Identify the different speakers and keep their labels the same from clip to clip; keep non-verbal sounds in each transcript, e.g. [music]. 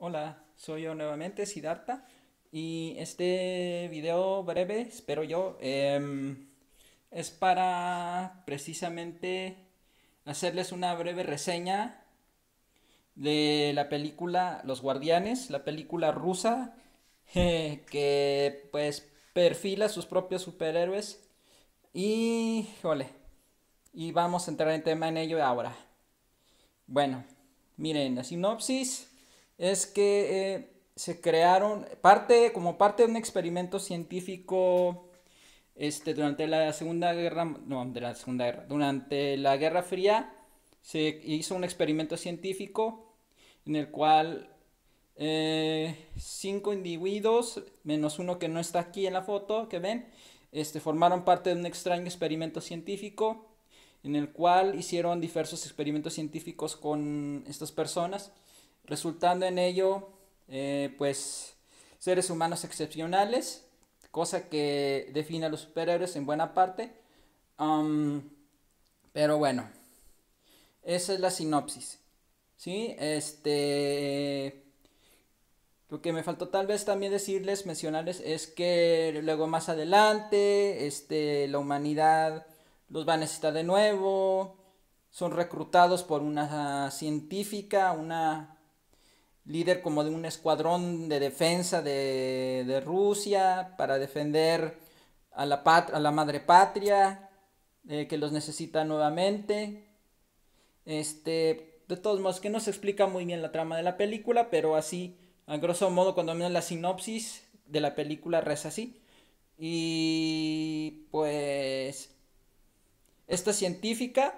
Speaker 1: Hola, soy yo nuevamente, Sidarta y este video breve, espero yo, em, es para precisamente hacerles una breve reseña de la película Los Guardianes, la película rusa, [laughs] eh, que pues perfila sus propios superhéroes, y, jole, y vamos a entrar en tema en ello ahora. Bueno, miren, la sinopsis es que eh, se crearon, parte, como parte de un experimento científico este, durante la Segunda Guerra, no, de la Segunda Guerra, durante la Guerra Fría se hizo un experimento científico en el cual eh, cinco individuos, menos uno que no está aquí en la foto que ven, este, formaron parte de un extraño experimento científico en el cual hicieron diversos experimentos científicos con estas personas resultando en ello, eh, pues, seres humanos excepcionales, cosa que define a los superhéroes en buena parte. pero bueno, esa es la sinopsis. ¿Sí? Este... Lo que me faltó tal vez también decirles, mencionarles, es que luego más adelante, este, la humanidad los va a necesitar de nuevo, son reclutados por una científica, una líder como de un escuadrón de defensa de, Rusia para defender a la, a la madre patria, eh, que los necesita nuevamente. Este, de todos modos, que no se explica muy bien la trama de la película, pero así, a grosso modo, cuando menos la sinopsis de la película reza así. Y pues, esta científica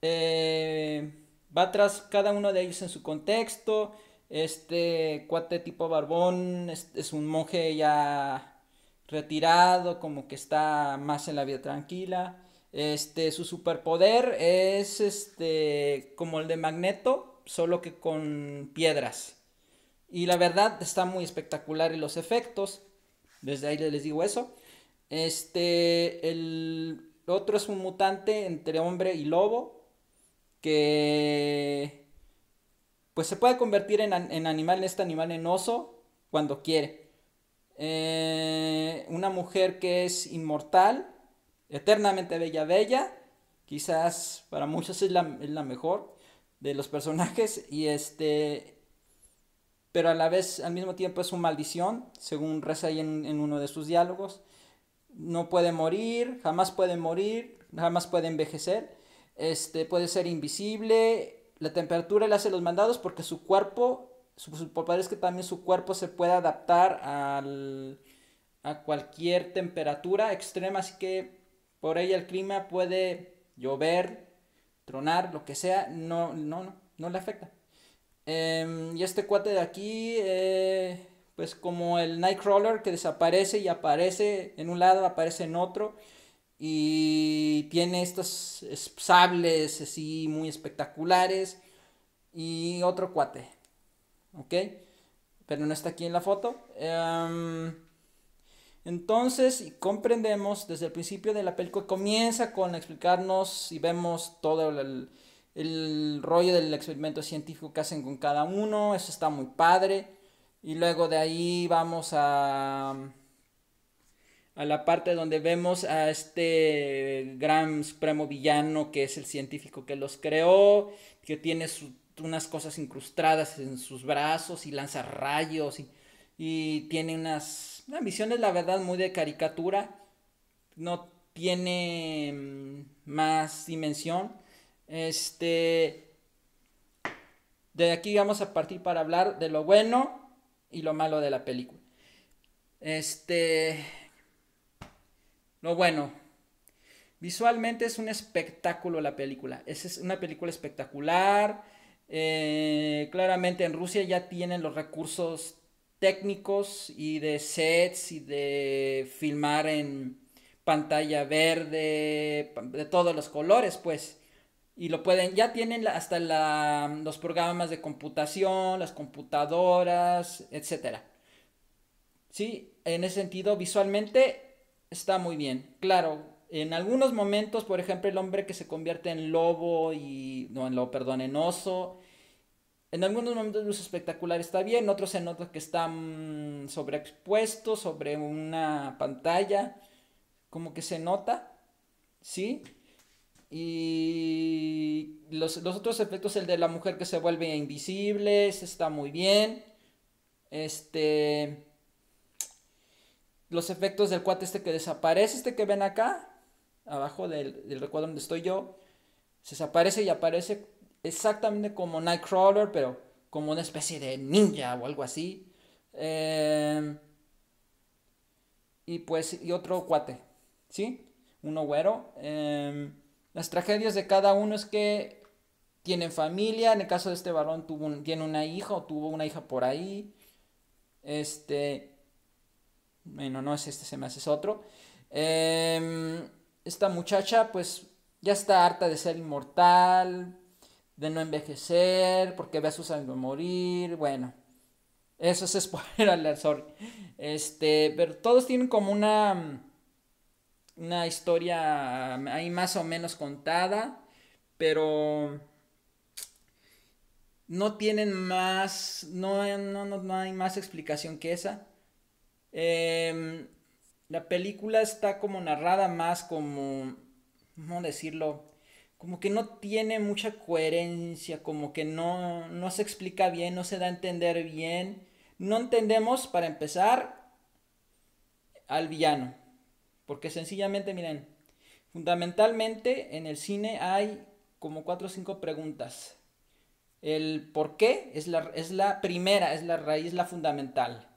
Speaker 1: eh, va tras cada uno de ellos en su contexto este cuate tipo barbón es, un monje ya retirado, como que está más en la vida tranquila. Este, su superpoder es este como el de Magneto, solo que con piedras. Y la verdad está muy espectacular y los efectos. Desde ahí les digo eso. Este, el otro es un mutante entre hombre y lobo que pues se puede convertir en, en animal, este animal en oso, cuando quiere. Eh, una mujer que es inmortal, eternamente bella, bella, quizás para muchos es la, mejor de los personajes, y este, pero a la vez, al mismo tiempo es su maldición, según reza ahí en, en uno de sus diálogos. No puede morir, jamás puede morir, jamás puede envejecer, este, puede ser invisible, la temperatura le hace los mandados porque su cuerpo, su, papá es que también su cuerpo se puede adaptar al, a cualquier temperatura extrema, así que por ella el clima puede llover, tronar, lo que sea, no, no, no, no le afecta. Em, y este cuate de aquí, eh, pues como el Nightcrawler que desaparece y aparece en un lado, aparece en otro y tiene estos sables así muy espectaculares y otro cuate, ¿ok? Pero no está aquí en la foto. Em, entonces. entonces comprendemos desde el principio de la película, comienza con explicarnos y vemos todo el, el rollo del experimento científico que hacen con cada uno, eso está muy padre. Y luego de ahí vamos a a la parte donde vemos a este gran supremo villano que es el científico que los creó, que tiene unas cosas incrustadas en sus brazos y lanza rayos y, tiene unas, ambiciones, la verdad, muy de caricatura. No tiene mm, más dimensión. Este. De aquí vamos a partir para hablar de lo bueno y lo malo de la película. Este. Lo bueno, visualmente es un espectáculo la película. Es una película espectacular. Eh, claramente en Rusia ya tienen los recursos técnicos y de sets y de filmar en pantalla verde, de todos los colores, pues. Y lo pueden, ya tienen hasta los programas de computación, las computadoras, etc. Sí, en ese sentido, visualmente está muy bien. Claro, en algunos momentos, por ejemplo, el hombre que se convierte en lobo y. No, en lobo, perdón, en oso. En algunos momentos es espectacular está bien, en otros se nota que están mm, sobreexpuestos. sobre una pantalla, como que se nota, ¿sí? Y los, los, otros efectos, el de la mujer que se vuelve invisible, está muy bien. Este los efectos del cuate este que desaparece, este que ven acá, abajo del, del recuadro donde estoy yo, se desaparece y aparece exactamente como Nightcrawler, pero como una especie de ninja o algo así. Em, y pues, y otro cuate, ¿sí? Un güero. Em, las tragedias de cada uno es que tienen familia. En el caso de este varón, tuvo tiene una hija o tuvo una hija por ahí. Este. Bueno, no es este me es otro. Em, esta muchacha pues ya está harta de ser inmortal, de no envejecer, porque ve a sus amigos morir, bueno. Eso es [laughs] spoiler sorry. Este, pero todos tienen como una una historia ahí más o menos contada, pero no tienen más, no, no hay más explicación que esa. Em, la película está como narrada más como, ¿cómo decirlo? Como que no tiene mucha coherencia, como que no, se explica bien, no se da a entender bien. No entendemos, para empezar, al villano. Porque sencillamente, miren, fundamentalmente en el cine hay como cuatro o cinco preguntas. El por qué es la, es la primera, es la raíz, la fundamental.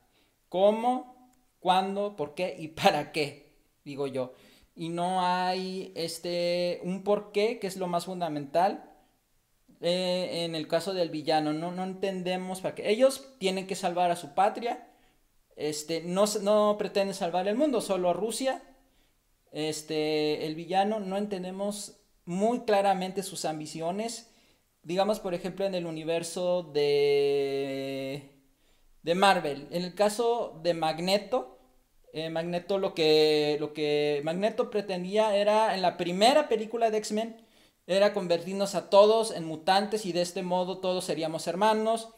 Speaker 1: ¿Cómo? cuándo, por qué y [laughs] para qué, digo yo. Y no hay este, un por qué, que es lo más fundamental eh, en el caso del villano. No, entendemos para qué. Ellos tienen que salvar a su patria. Este, no, no pretende salvar el mundo, solo a Rusia. Este, el villano, no entendemos muy claramente sus ambiciones. Digamos, por ejemplo, en el universo de de Marvel. En el caso de Magneto, eh, Magneto lo que, lo que Magneto pretendía era en la primera película de X-Men, era convertirnos a todos en mutantes y de este modo todos seríamos hermanos.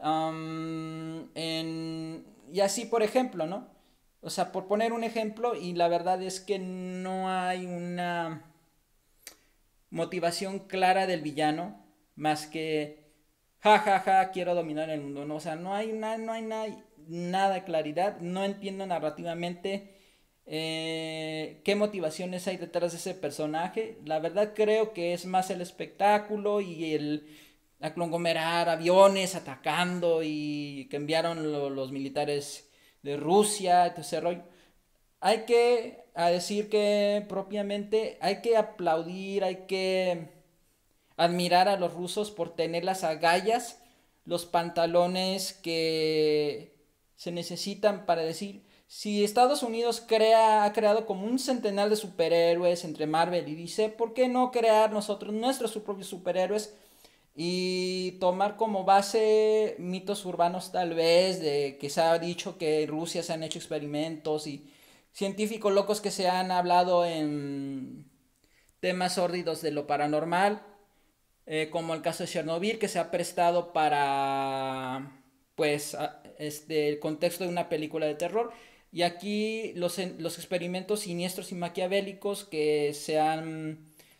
Speaker 1: y así, por ejemplo, ¿no? O sea, por poner un ejemplo, y la verdad es que no hay una motivación clara del villano, más que ja, ja, ja, quiero dominar el mundo. o sea, no hay, no hay nada de claridad, no entiendo narrativamente eh, qué motivaciones hay detrás de ese personaje. La verdad creo que es más el espectáculo y el conglomerar aviones atacando y que enviaron los militares de Rusia, Hay que a decir que propiamente hay que aplaudir, hay que admirar a los rusos por tener las agallas, los pantalones que se necesitan para decir, si Estados Unidos crea, ha creado como un centenar de superhéroes entre Marvel y dice, ¿por qué no crear nosotros nuestros propios superhéroes? Y tomar como base mitos urbanos tal vez, de que se ha dicho que Rusia se han hecho experimentos y científicos locos que se han hablado en temas sórdidos de lo paranormal. Eh, como el caso de Chernobyl, que se ha prestado para, pues, este, el contexto de una película de terror. Y aquí los, experimentos siniestros y maquiavélicos que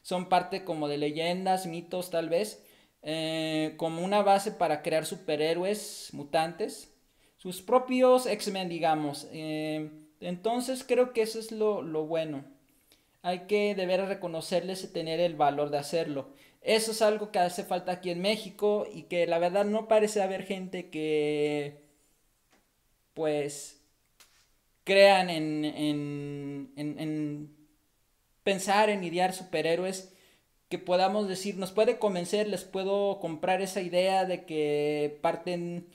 Speaker 1: son parte como de leyendas, mitos tal vez, eh, como una base para crear superhéroes mutantes, sus propios X-Men, digamos. Eh, entonces creo que eso es lo, lo bueno. Hay que deber reconocerles y tener el valor de hacerlo. Eso es algo que hace falta aquí en México y que la verdad no parece haber gente que, pues, crean en, en, pensar, en idear superhéroes que podamos decir, nos puede convencer, les puedo comprar esa idea de que parten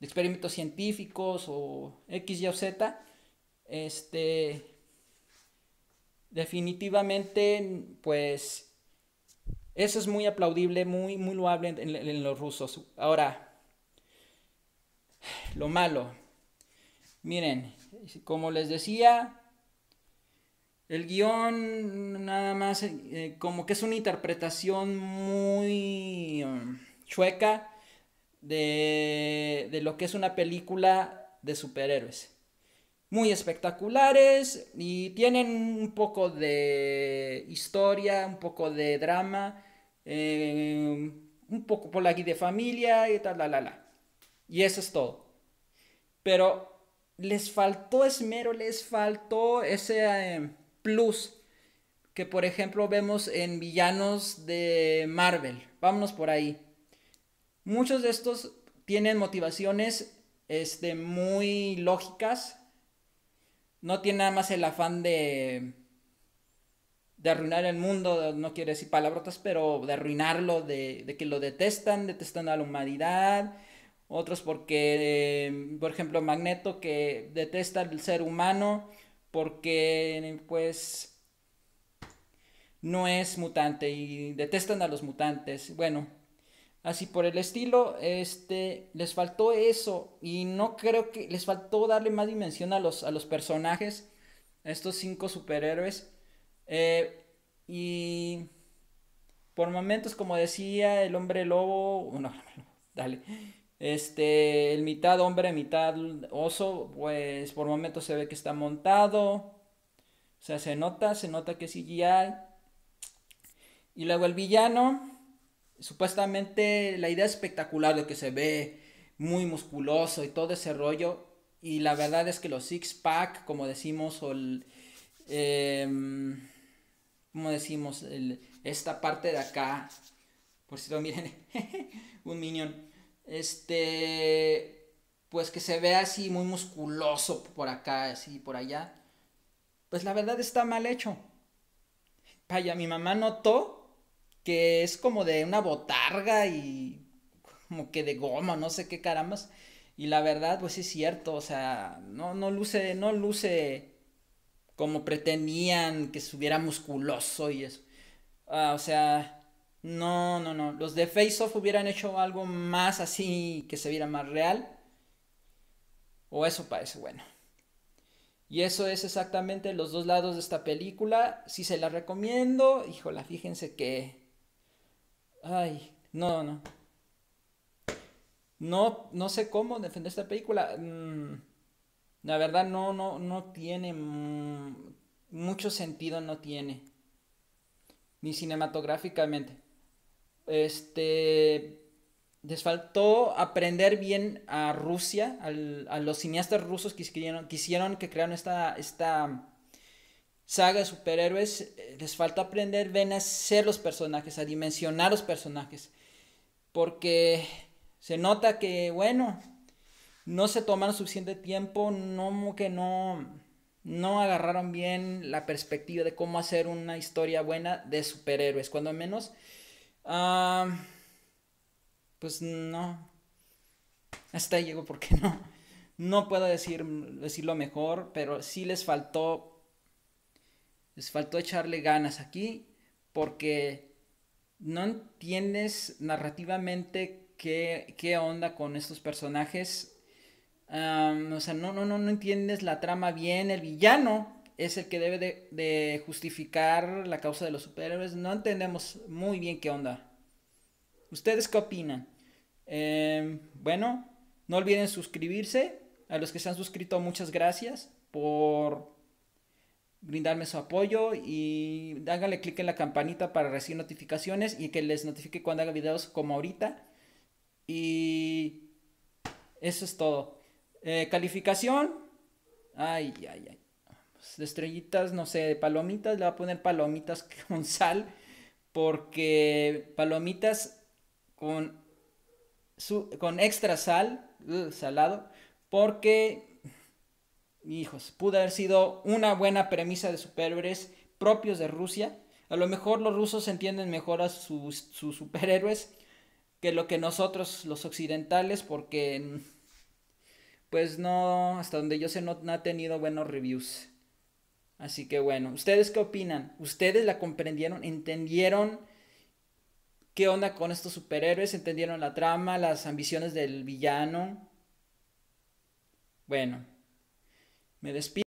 Speaker 1: de experimentos científicos o X, Y o Z. Este, definitivamente, pues eso es muy aplaudible, muy, muy loable en, los rusos. Ahora, lo malo. Miren, como les decía, el guión nada más eh, como que es una interpretación muy um, chueca de, de lo que es una película de superhéroes. Muy espectaculares y tienen un poco de historia, un poco de drama, eh, un poco por la guía de familia y tal, la, la, Y eso es todo. Pero les faltó esmero, les faltó ese eh, plus que por ejemplo vemos en villanos de Marvel. Vámonos por ahí. Muchos de estos tienen motivaciones este, muy lógicas. No tiene nada más el afán de de arruinar el mundo, no quiere decir palabrotas, pero de arruinarlo, de, que lo detestan, detestan a la humanidad, otros porque, em, por ejemplo, Magneto que detesta al ser humano porque, pues, no es mutante y detestan a los mutantes. Bueno, así por el estilo, este, les faltó eso y no creo que les faltó darle más dimensión a los, a los personajes, a estos cinco superhéroes eh, y por momentos, como decía, el hombre lobo, oh, no, dale, este, el mitad hombre, mitad oso, pues por momentos se ve que está montado, o sea, se nota, se nota que es hay Y luego el villano, supuestamente la idea espectacular de que se ve muy musculoso y todo ese rollo, y la verdad es que los six pack, como decimos, o el... Em, como decimos, esta parte de acá. Por cierto, miren, [laughs] un minion. Este, pues que se ve así muy musculoso por acá, así por allá. Pues la verdad está mal hecho. Vaya, mi mamá notó que es como de una botarga y como que de goma, no sé qué caramas Y la verdad, pues es cierto, o sea, no, no luce, no luce como pretendían que estuviera musculoso y eso. Ah, o sea, no, no, no. Los de Face Off hubieran hecho algo más así que se viera más real. O eso parece bueno. Y eso es exactamente los dos lados de esta película. Si se la recomiendo, híjola, fíjense que. Ay, no, no. No, no sé cómo defender esta película. Mm. La verdad no, no, no tiene mucho sentido, no tiene. Ni cinematográficamente. Este. Les faltó aprender bien a Rusia, a los cineastas rusos que quisieron, que crearon esta, esta saga de superhéroes. Les faltó aprender bien a ser los personajes, a dimensionar los personajes. Porque se nota que, bueno, no se tomaron suficiente tiempo, no que no, no agarraron bien la perspectiva de cómo hacer una historia buena de superhéroes, cuando menos, pues no, hasta ahí llego porque no, no puedo decir, decirlo mejor, pero sí les faltó, les faltó echarle ganas aquí, porque no entiendes narrativamente qué, qué onda con estos personajes o sea, no, no, no, entiendes la trama bien. El villano es el que debe de, justificar la causa de los superhéroes. No entendemos muy bien qué onda. ¿Ustedes qué opinan? Em, bueno, no olviden suscribirse. A los que se han suscrito, muchas gracias por brindarme su apoyo y háganle clic en la campanita para recibir notificaciones y que les notifique cuando haga videos como ahorita. Y eso es todo. Eh, calificación. Ay, ay, ay. Pues, de estrellitas, no sé, de palomitas, le voy a poner palomitas [laughs] con sal. Porque palomitas con, con extra sal, salado. Porque, hijos, pudo haber sido una buena premisa de superhéroes propios de Rusia. A lo mejor los rusos entienden mejor a sus, sus superhéroes que lo que nosotros los occidentales, porque mm, pues no, hasta donde yo sé, no, ha tenido buenos reviews. Así que bueno, ¿ustedes qué opinan? ¿Ustedes la comprendieron? ¿Entendieron qué onda con estos superhéroes? ¿Entendieron la trama, las ambiciones del villano? Bueno, me despido.